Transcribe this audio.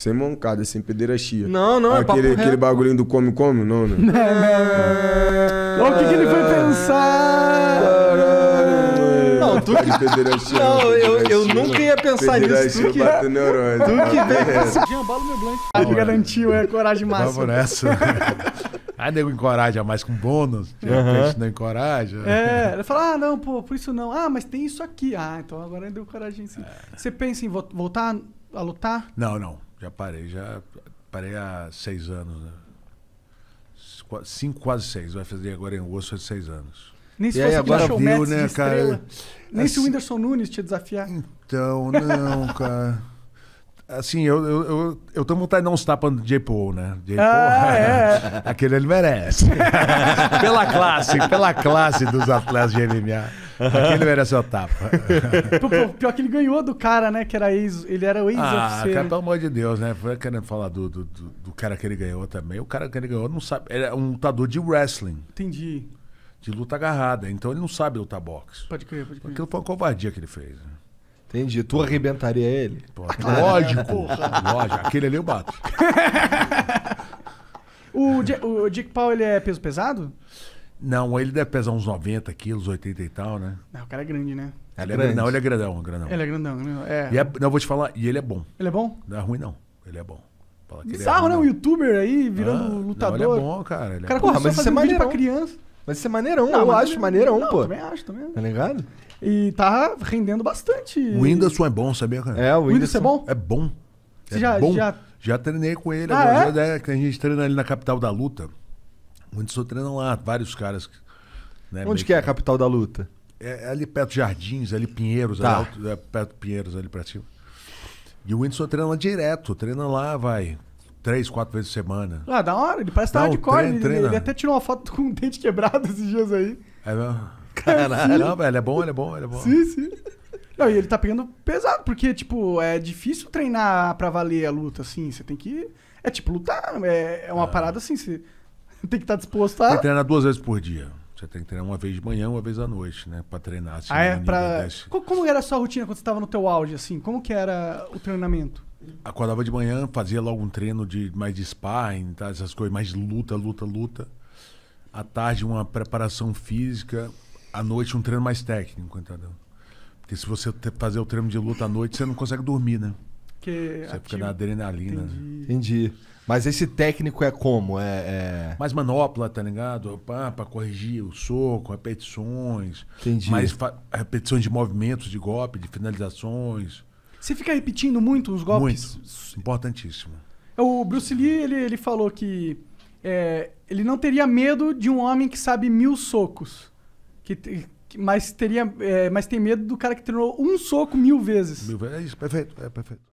Sem mancada, sem pederastia. Não, não, é aquele, é aquele bagulhinho do come-come, não, né? Não, é. Olha o que, que, ele foi pensar! Não, tu que... Pederastia, não, eu, eu nunca ia pensar nisso. Tu que... Bate é- neurônio, tu que veio esse jambalo meu blanco. Ah, ele garantiu, é coragem máxima. Vamos nessa. Aí ah, nego encoraja mais com bônus, de repente não encoraja. É, ele fala, ah, não, pô, por isso não. Ah, mas tem isso aqui. Ah, então agora deu coragem sim. É. Você pensa em voltar a lutar? Não, não. Já parei, já parei há seis anos, né? Cinco, quase seis. Vai fazer agora em agosto, faz seis anos. Nem se e fosse aí, agora viu, né, cara? Nem assim, se o assim Whindersson Nunes te desafiar. Então, não, cara. Assim, eu, eu, eu, eu tô com vontade de dar uns tapas no J. Paul, né? J. Paul, ah, é. aquele ele merece. pela classe, pela classe dos atletas de MMA. Aquele era seu tapa. Pior que ele ganhou do cara, né? Que era ex. Ele era o ex-oficial. Ah, né? cara, pelo amor de Deus, né? Foi querendo falar do, do, do, cara que ele ganhou também. O cara que ele ganhou não sabe. Ele é um lutador de wrestling. Entendi. De luta agarrada. Então ele não sabe lutar boxe. Pode crer, pode crer. Aquilo foi uma covardia que ele fez. Né? Entendi. Tu arrebentaria ele? Pô, lógico. lógico. Aquele ali eu bato. o, o Dick Paul, ele é peso pesado? Não, ele deve pesar uns 90 quilos, 80 e tal, né? Não, ah, o cara é grande, né? Ele é, grande. Não, ele é grandão, é grandão. Ele é grandão, né? É. E é, não, vou te falar, e ele é bom. Ele é bom? Não é ruim, não. Ele é bom. Fala é Bizarro, é ruim, né? Um youtuber aí virando ah, lutador. Não, ele é bom, cara. Ele é cara, Porra, mas isso é maneirão. criança. Mas isso é maneirão, não, eu acho maneirão, não, pô. Também acho, também. Tá ligado? E tá rendendo bastante. O Whindersson é bom, sabia, cara? É, o Whindersson, é bom? É bom. Você é já, bom. já já treinei com ele. Ah, é? é? que a gente treina ali na capital da luta. O estou treina lá, vários caras. Né, Onde que é a capital da luta? É, é ali perto de Jardins, ali Pinheiros, tá. ali alto, é perto de Pinheiros, ali pra cima. E o Whindersson treina lá direto, treina lá, vai. Três, quatro vezes por semana. Ah, da hora, ele parece que tá hardcore, Treina, ele, treina. ele, até tirou uma foto com o dente quebrado esses dias aí. É mesmo? É, Caralho. Não, velho, é bom, ele é bom, ele é bom. Sim, sim. Não, e ele tá pegando pesado, porque, tipo, é difícil treinar pra valer a luta, assim. Você tem que. É tipo, lutar. É, é uma ah. parada assim. Você tem que estar tá disposto a. Tem que treinar duas vezes por dia. Você tem que treinar uma vez de manhã, uma vez à noite, né? Pra treinar. Assim, ah, é? Pra... Como era a sua rotina quando você estava no teu auge, assim? Como que era o treinamento? Acordava de manhã, fazia logo um treino de mais de sparring, tá? essas coisas, mais luta, luta, luta. À tarde, uma preparação física. À noite, um treino mais técnico, entendeu? Porque se você fazer o treino de luta à noite, você não consegue dormir, né? porque. Você fica na adrenalina. Né? Entendi. Entendi. Mas esse técnico é como? É, é... Mais manopla, tá ligado? Para pra corrigir o soco, repetições. Entendi. Mais repetições de movimentos, de golpe, de finalizações. Você fica repetindo muito os golpes? Muito. Importantíssimo. É, o Bruce Lee, ele, ele falou que é, ele não teria medo de um homem que sabe mil socos. Que, que mas, teria, é, mas tem medo do cara que treinou um soco mil vezes. Mil vezes. É isso, perfeito. É perfeito.